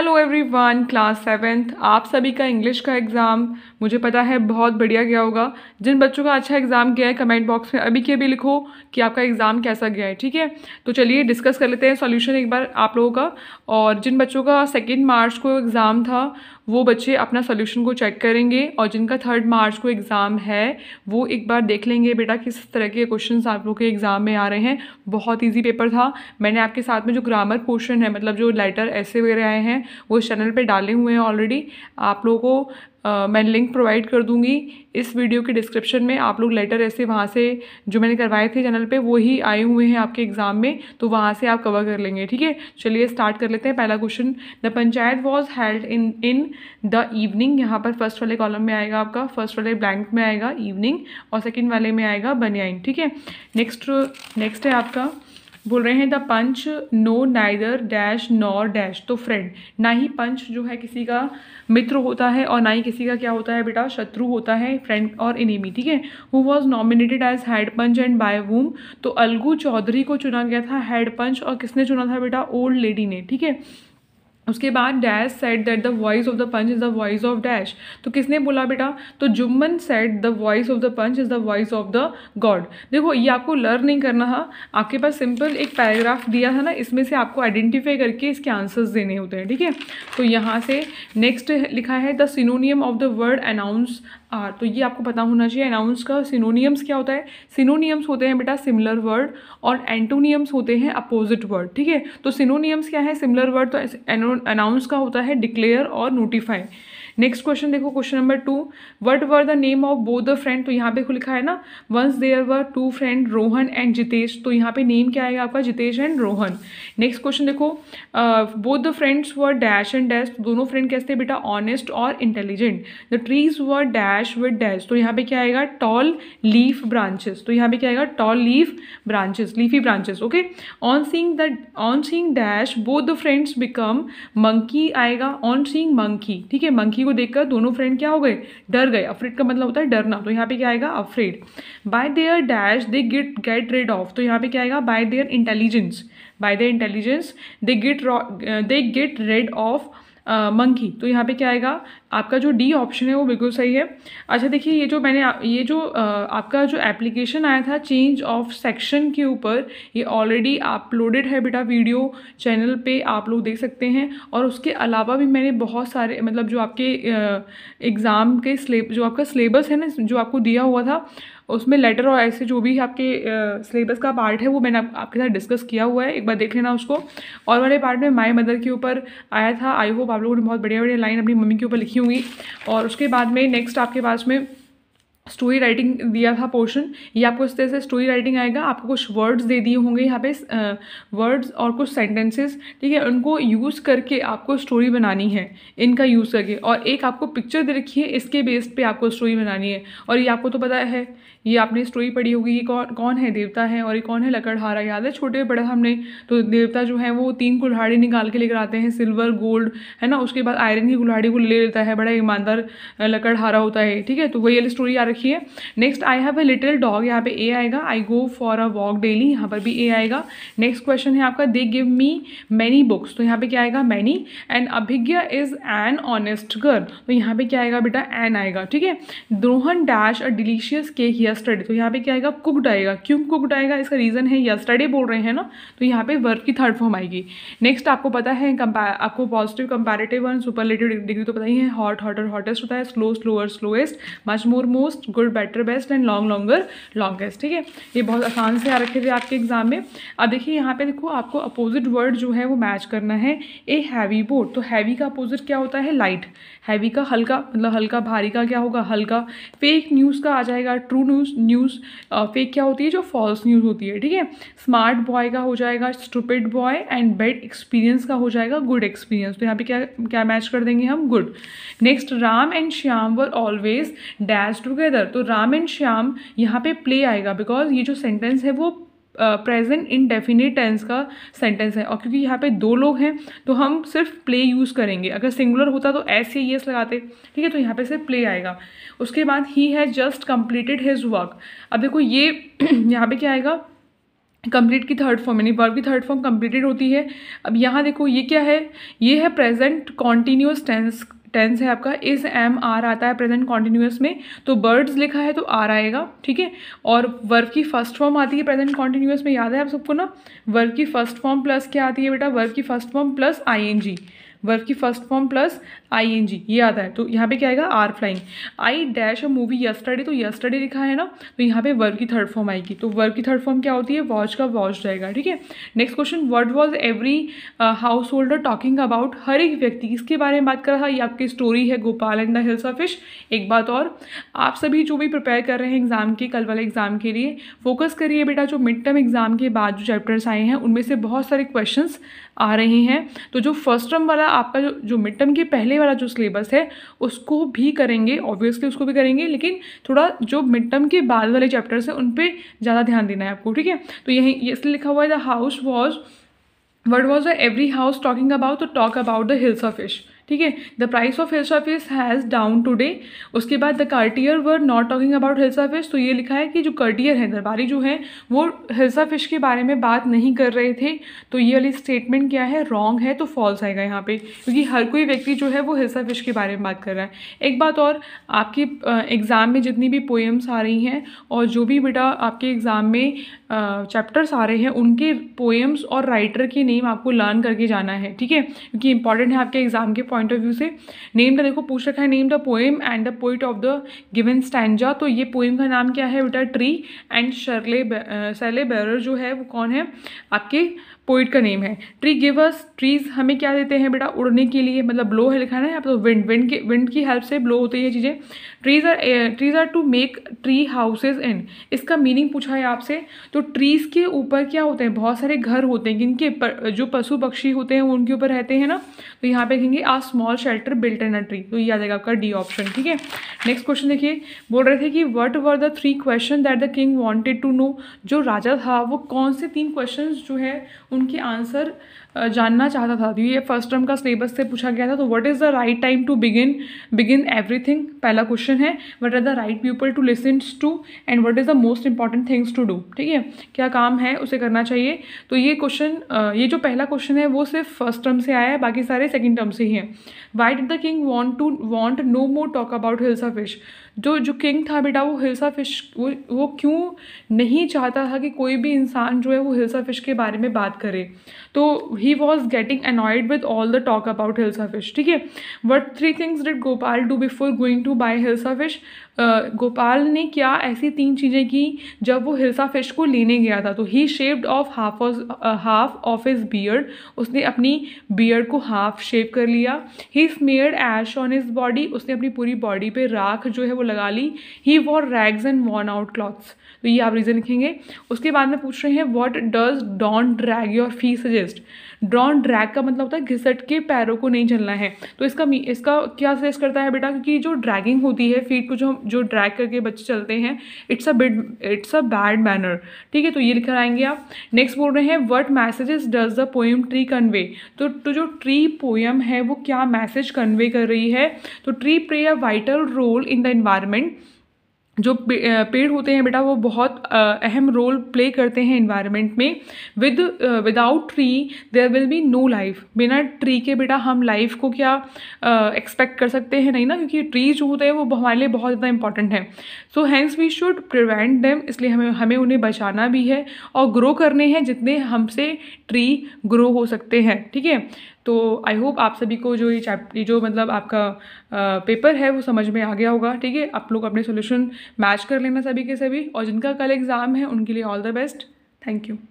hello everyone class seventh आप सभी का इंग्लिश का एग्ज़ाम मुझे पता है बहुत बढ़िया गया होगा जिन बच्चों का अच्छा एग्ज़ाम गया है कमेंट बॉक्स में अभी के भी लिखो कि आपका एग्ज़ाम कैसा गया है ठीक है तो चलिए डिस्कस कर लेते हैं सॉल्यूशन एक बार आप लोगों का और जिन बच्चों का सेकेंड मार्च को एग्ज़ाम था वो बच्चे अपना सोल्यूशन को चेक करेंगे और जिनका थर्ड मार्च को एग्ज़ाम है वो एक बार देख लेंगे बेटा किस तरह के क्वेश्चन आप लोग के एग्ज़ाम में आ रहे हैं बहुत ईजी पेपर था मैंने आपके साथ में जो ग्रामर पोर्शन है मतलब जो लेटर ऐसे वगैरह आए हैं वो चैनल पर डाले हुए हैं ऑलरेडी आप लोगों को Uh, मैं लिंक प्रोवाइड कर दूंगी इस वीडियो के डिस्क्रिप्शन में आप लोग लेटर ऐसे वहाँ से जो मैंने करवाए थे चैनल पे वो ही आए हुए हैं आपके एग्ज़ाम में तो वहाँ से आप कवर कर लेंगे ठीक है चलिए स्टार्ट कर लेते हैं पहला question the panchayat was held in in the evening यहाँ पर फर्स्ट वाले कॉलम में आएगा आपका फर्स्ट वाले ब्लैंक में आएगा इवनिंग और सेकेंड वाले में आएगा बनियाइन ठीक है नेक्स्ट नेक्स्ट है आपका बोल रहे हैं the panch no neither dash nor dash तो फ्रेंड ना ही पंच जो है किसी का मित्र होता है और ना ही किसी का क्या होता है बेटा शत्रु होता है फ्रेंड और इनिमी ठीक है who was nominated as head panch and by whom तो अलगू चौधरी को चुना गया था हेड पंच और किसने चुना था बेटा ओल्ड लेडी ने ठीक है उसके बाद dash said that the voice of the panch is the voice of dash तो किसने बोला बेटा तो Jumman said the voice of the panch is the voice of the God देखो ये आपको लर्न नहीं करना है आपके पास सिंपल एक पैराग्राफ दिया था ना इसमें से आपको आइडेंटिफाई करके इसके आंसर्स देने होते हैं ठीक है तो यहाँ से नेक्स्ट लिखा है the synonym of the word announce are हाँ, तो ये आपको पता होना चाहिए अनाउंस का सिनोनियम्स क्या होता है सिनोनियम्स होते हैं बेटा सिमिलर वर्ड और एंटोनियम्स होते हैं अपोजिट वर्ड ठीक है तो सिनोनियम्स क्या है सिमिलर वर्ड तो अनाउंस का होता है डिक्लेयर और नोटिफाई नेक्स्ट क्वेश्चन देखो question number two what were the name of both the friend तो यहाँ पे लिखा है ना once there were two friend Rohan and Jitesh तो यहाँ पे नेम क्या आएगा आपका Jitesh and Rohan next question देखो both the friends were dash and dash दोनों फ्रेंड कैसे थे बेटा ऑनेस्ट और intelligent the trees were dash with dash तो यहाँ पे क्या आएगा टॉल लीफ ब्रांचेस तो यहाँ पे क्या आएगा tall leaf branches leafy branches okay on seeing the on seeing dash both the friends become monkey आएगा ऑन सींग मंकी ठीक है मंकी को देखकर दोनों फ्रेंड क्या हो गए डर गए अफ्रेड का मतलब होता है डरना तो यहाँ पे क्या आएगा afraid by their dash they get get rid of तो यहाँ पे क्या आएगा by their intelligence by their intelligence they get they get rid of monkey तो यहाँ पे क्या आएगा आपका जो डी ऑप्शन है वो बिल्कुल सही है अच्छा देखिए ये जो मैंने ये जो आ, आपका जो एप्लीकेशन आया था चेंज ऑफ सेक्शन के ऊपर ये ऑलरेडी अपलोडेड है बेटा वीडियो चैनल पे आप लोग देख सकते हैं और उसके अलावा भी मैंने बहुत सारे मतलब जो आपके एग्ज़ाम के स्लेब जो आपका सिलेबस है ना जो आपको दिया हुआ था उसमें लेटर और ऐसे जो भी आपके सिलेबस का पार्ट है वो मैंने आप, आपके साथ डिस्कस किया हुआ है एक बार देख लेना उसको और वाले पार्ट में माई मदर के ऊपर आया था आई होप आप लोगों ने बहुत बढ़िया बढ़िया लाइन अपनी मम्मी के ऊपर लिखी हुई और उसके बाद में नेक्स्ट आपके पास में स्टोरी राइटिंग दिया था पोर्शन ये आपको इस तरह से स्टोरी राइटिंग आएगा आपको कुछ वर्ड्स दे दिए होंगे यहाँ पे वर्ड्स और कुछ सेंटेंसेस ठीक है उनको यूज़ करके आपको स्टोरी बनानी है इनका यूज़ करके और एक आपको पिक्चर दे रखी है इसके बेस पे आपको स्टोरी बनानी है और ये आपको तो पता है ये आपने स्टोरी पढ़ी होगी ये कौन कौन है देवता है और ये कौन है लकड़हारा याद है छोटे बड़े हमने तो देवता जो है वो तीन कुल्हाड़ी निकाल के लेकर आते हैं सिल्वर गोल्ड है ना उसके बाद आयरन की कुल्हाड़ी को ले लेता है बड़ा ईमानदार लकड़हारा होता है ठीक है तो वही वाली स्टोरी याद रखिए next I have a little dog यहाँ पे ए आएगा I go for a walk daily यहाँ पर भी ए आएगा नेक्स्ट क्वेश्चन है आपका they give me many books तो यहाँ पे क्या आएगा many and Abhigya is an honest girl तो यहाँ पे क्या आएगा बेटा एन आएगा ठीक है द्रोहन dash a delicious cake here yesterday तो यहाँ पे क्या आएगा कुकड आएगा क्यों कुकड आएगा इसका रीज़न है यस्टरडे बोल रहे हैं ना तो यहाँ पे वर्ब की थर्ड फॉर्म आएगी नेक्स्ट आपको पता है आपको positive comparative and superlative degree तो पता ही है हॉट हॉटर हॉटेस्ट होता है slow slower slowest much more most good better best and long longer longest ठीक है ये बहुत आसान से आ रखे थे आपके एग्जाम में अब देखिए यहाँ पे देखो आपको अपोजिट वर्ड जो है वो मैच करना है ए हैवी बोर्ड तो हैवी का अपोजिट क्या होता है लाइट हैवी का हल्का मतलब हल्का भारी का क्या होगा हल्का फेक न्यूज़ का आ जाएगा true news news news fake क्या होती है जो फॉल्स न्यूज़ होती है ठीक है स्मार्ट बॉय का हो जाएगा stupid boy and bad experience का हो जाएगा गुड एक्सपीरियंस तो यहाँ पे क्या क्या मैच कर देंगे हम good next Ram and Shyam were always dash together तो राम एंड श्याम यहाँ पे प्ले आएगा बिकॉज ये जो सेंटेंस है वो प्रेजेंट इनडेफिनेट टेंस का सेंटेंस है और क्योंकि यहाँ पे दो लोग हैं तो हम सिर्फ प्ले यूज़ करेंगे अगर सिंगुलर होता तो एस या येस लगाते ठीक है तो यहाँ पे सिर्फ प्ले आएगा उसके बाद ही has just completed his work अब देखो ये यहाँ पे क्या आएगा कंप्लीट की थर्ड फॉर्म यानी वर्क की थर्ड फॉर्म कंप्लीटेड होती है अब यहाँ देखो ये क्या है ये है प्रेजेंट कॉन्टीन्यूस टेंस टेंस है आपका इज एम आर आता है प्रेजेंट कॉन्टिन्यूस में तो बर्ड्स लिखा है तो आर आएगा ठीक है और वर्क की फर्स्ट फॉर्म आती है प्रेजेंट कॉन्टिन्यूस में याद है आप सबको ना वर्क की फर्स्ट फॉर्म प्लस क्या आती है बेटा वर्क की first form plus I N G verb की first form plus I N G ये आता है तो यहाँ पे क्या आएगा आर फ्लाइंग आई डैश और मूवी यस्टरडे तो यस्टरडे लिखा है ना तो यहाँ पे वर्ब की थर्ड फॉर्म आएगी तो वर्ब की थर्ड फॉर्म क्या होती है वॉच का वॉच जाएगा ठीक है next question word was every householder talking about हर एक व्यक्ति किसके बारे में बात कर रहा है ये आपकी स्टोरी है Gopal and the hilsa of एक बात और आप सभी जो भी प्रिपेयर कर रहे हैं एग्जाम के कल वाले एग्जाम के लिए फोकस करिए बेटा जो मिड टर्म एग्जाम के बाद जो चैप्टर्स आए हैं उनमें से बहुत सारे क्वेश्चन आ रहे हैं तो जो फर्स्ट टर्म वाला आपका जो जो मिड टर्म के पहले वाला जो सिलेबस है उसको भी करेंगे ऑब्वियसली उसको भी करेंगे लेकिन थोड़ा जो मिड टर्म के बाद वाले चैप्टर्स हैं उन पर ज़्यादा ध्यान देना है आपको ठीक है तो यही इसलिए लिखा हुआ है the house was what was the every house talking about to talk about the hilsa of fish ठीक है the price of hill surface has down today उसके बाद the courtier were not talking about hilsa fish तो ये लिखा है कि जो कार्टियर है दरबारी जो है वो हिल्सा फिश के बारे में बात नहीं कर रहे थे तो ये वाली स्टेटमेंट क्या है रॉन्ग है तो फॉल्स आएगा यहाँ पे क्योंकि हर कोई व्यक्ति जो है वो हिल्सा फिश के बारे में बात कर रहा है एक बात और आपकी एग्ज़ाम में जितनी भी पोएम्स आ रही हैं और जो भी बेटा आपके एग्ज़ाम में चैप्टर्स आ रहे हैं उनके पोएम्स और राइटर के नेम आपको लर्न करके जाना है ठीक है क्योंकि इंपॉर्टेंट है आपके एग्जाम के पॉइंट ऑफ व्यू से नेम तो देखो पूछ रखा है name the poem and the poet of the given stanza तो ये पोएम का नाम क्या है बेटा ट्री एंड शर्ले सेले बैरर जो है वो कौन है आपके पोइट का नेम है ट्री गिवर्स ट्रीज़ हमें क्या देते हैं बेटा उड़ने के लिए मतलब ब्लो है लिखा है ना यहाँ विंड विंड तो की विंड की हेल्प से ब्लो होती है चीज़ें trees are trees are to make tree houses and इसका मीनिंग पूछा है आपसे तो ट्रीज़ के ऊपर क्या होते हैं बहुत सारे घर होते हैं जिनके जो पशु पक्षी होते हैं उनके ऊपर रहते हैं ना तो यहाँ पर देखेंगे a small shelter built in a tree तो ये आ जाएगा आपका डी ऑप्शन ठीक है नेक्स्ट क्वेश्चन देखिए बोल रहे थे कि what were the three question that the king wanted to know जो राजा था वो कौन से तीन क्वेश्चन जो है उनके आंसर जानना चाहता था तो ये फर्स्ट टर्म का सिलेबस से पूछा गया था तो what is the right time to begin begin everything पहला क्वेश्चन है what are the right people to listen to and what is the most important things to do ठीक है क्या काम है उसे करना चाहिए तो ये क्वेश्चन ये जो पहला क्वेश्चन है वो सिर्फ फर्स्ट टर्म से आया है बाकी सारे सेकेंड टर्म से ही हैं why did the king want to want know more talk about hilsa of fish जो जो किंग था बेटा वो हिल्सा फिश वो वो क्यों नहीं चाहता था कि कोई भी इंसान जो है वो हिल्सा फिश के बारे में बात करे तो he was getting annoyed with all the talk about hilsa fish ठीक है what three things did Gopal do before going to buy hilsa fish गोपाल ने क्या ऐसी तीन चीज़ें की जब वो हिल्सा फिश को लेने गया था तो he shaved off half half of his beard उसने अपनी बियर्ड को हाफ शेव कर लिया he smeared ash on his body उसने अपनी पूरी बॉडी पे राख जो है वो लगा ली he wore rags and worn out clothes तो ये आप रीज़न लिखेंगे उसके बाद में पूछ रहे हैं what does don't drag your feet suggest drawn drag का मतलब होता है घिसट के पैरों को नहीं चलना है तो इसका इसका क्या सजेस्ट करता है बेटा क्योंकि जो ड्रैगिंग होती है फीट को जो जो ड्रैग करके बच्चे चलते हैं it's a bid it's a bad manner ठीक है तो ये आएंगे आप नेक्स्ट बोल रहे हैं what messages does the poem tree convey तो जो ट्री पोएम है वो क्या मैसेज कन्वे कर रही है तो tree play a vital role in the environment जो पेड़ होते हैं बेटा वो बहुत अहम रोल प्ले करते हैं इन्वायरमेंट में with without tree there will be no life बिना ट्री के बेटा हम लाइफ को क्या एक्सपेक्ट कर सकते हैं नहीं ना क्योंकि ट्री जो होते हैं वो हमारे लिए बहुत ज़्यादा इंपॉर्टेंट हैं so hence we should prevent them इसलिए हमें हमें उन्हें बचाना भी है और ग्रो करने हैं जितने हमसे ट्री ग्रो हो सकते हैं ठीक है तो आई होप आप सभी को जो ये चैप्टर जो मतलब आपका आ, पेपर है वो समझ में आ गया होगा ठीक है आप लोग अपने सोल्यूशन मैच कर लेना सभी के सभी और जिनका कल एग्ज़ाम है उनके लिए all the best thank you